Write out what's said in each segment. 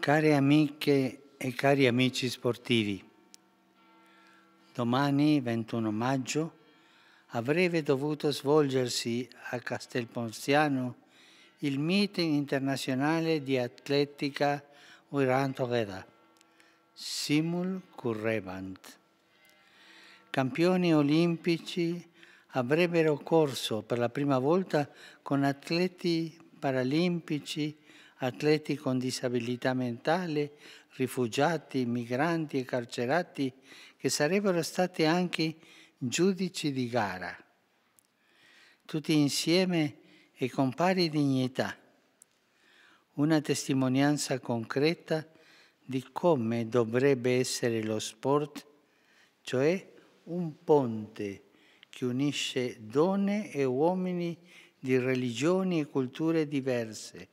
Care amiche e cari amici sportivi, domani 21 maggio avrebbe dovuto svolgersi a Castelponziano il meeting internazionale di atletica Urantoveda, Simul Currevant. Campioni olimpici avrebbero corso per la prima volta con atleti paralimpici atleti con disabilità mentale, rifugiati, migranti e carcerati che sarebbero stati anche giudici di gara. Tutti insieme e con pari dignità. Una testimonianza concreta di come dovrebbe essere lo sport, cioè un ponte che unisce donne e uomini di religioni e culture diverse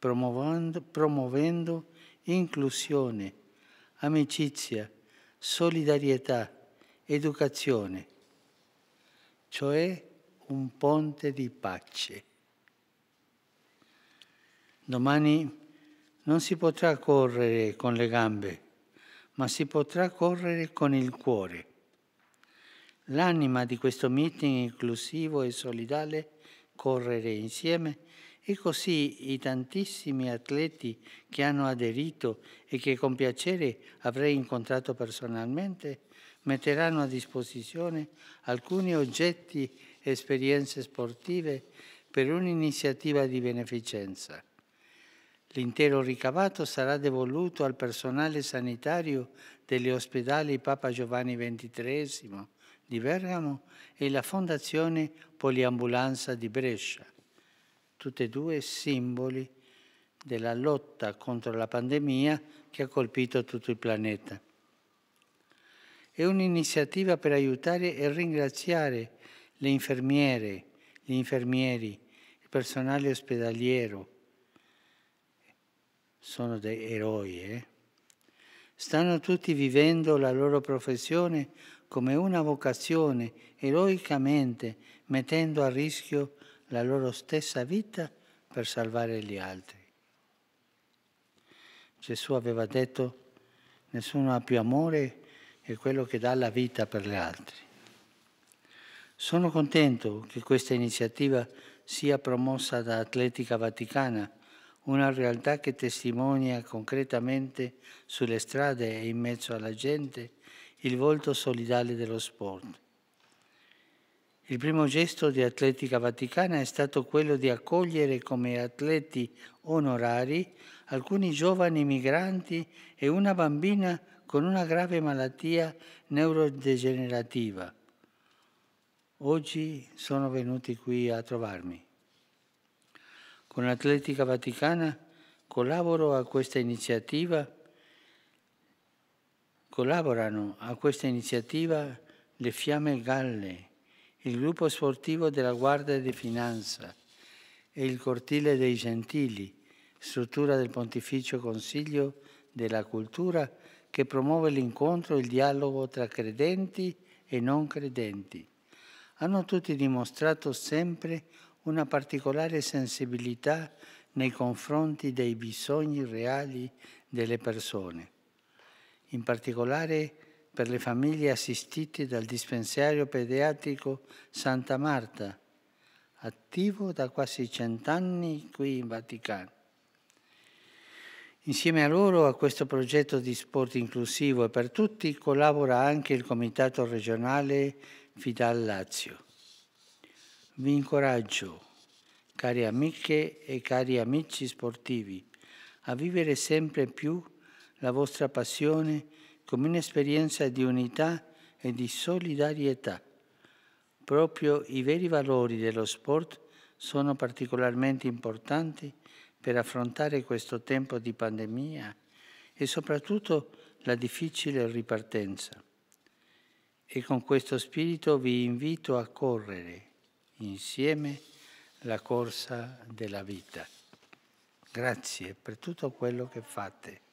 promuovendo, promuovendo inclusione, amicizia, solidarietà, educazione, cioè un ponte di pace. Domani non si potrà correre con le gambe, ma si potrà correre con il cuore. L'anima di questo meeting inclusivo e solidale, correre insieme, e così i tantissimi atleti che hanno aderito e che con piacere avrei incontrato personalmente metteranno a disposizione alcuni oggetti e esperienze sportive per un'iniziativa di beneficenza. L'intero ricavato sarà devoluto al personale sanitario degli ospedali Papa Giovanni XXIII di Bergamo e la Fondazione Poliambulanza di Brescia tutte e due simboli della lotta contro la pandemia che ha colpito tutto il pianeta. È un'iniziativa per aiutare e ringraziare le infermiere, gli infermieri, il personale ospedaliero. Sono dei eroi, eh? Stanno tutti vivendo la loro professione come una vocazione, eroicamente, mettendo a rischio la loro stessa vita per salvare gli altri. Gesù aveva detto, nessuno ha più amore che quello che dà la vita per gli altri. Sono contento che questa iniziativa sia promossa da Atletica Vaticana, una realtà che testimonia concretamente sulle strade e in mezzo alla gente il volto solidale dello sport il primo gesto di Atletica Vaticana è stato quello di accogliere come atleti onorari alcuni giovani migranti e una bambina con una grave malattia neurodegenerativa. Oggi sono venuti qui a trovarmi. Con Atletica Vaticana collaboro a questa iniziativa collaborano a questa iniziativa le Fiamme Galle, il gruppo sportivo della Guardia di Finanza e il Cortile dei Gentili, struttura del Pontificio Consiglio della Cultura che promuove l'incontro e il dialogo tra credenti e non credenti, hanno tutti dimostrato sempre una particolare sensibilità nei confronti dei bisogni reali delle persone. In particolare, per le famiglie assistite dal dispensario pediatrico Santa Marta, attivo da quasi cent'anni qui in Vaticano. Insieme a loro a questo progetto di sport inclusivo e per tutti collabora anche il Comitato regionale Fidal Lazio. Vi incoraggio, cari amiche e cari amici sportivi, a vivere sempre più la vostra passione come un'esperienza di unità e di solidarietà. Proprio i veri valori dello sport sono particolarmente importanti per affrontare questo tempo di pandemia e soprattutto la difficile ripartenza. E con questo spirito vi invito a correre insieme la corsa della vita. Grazie per tutto quello che fate.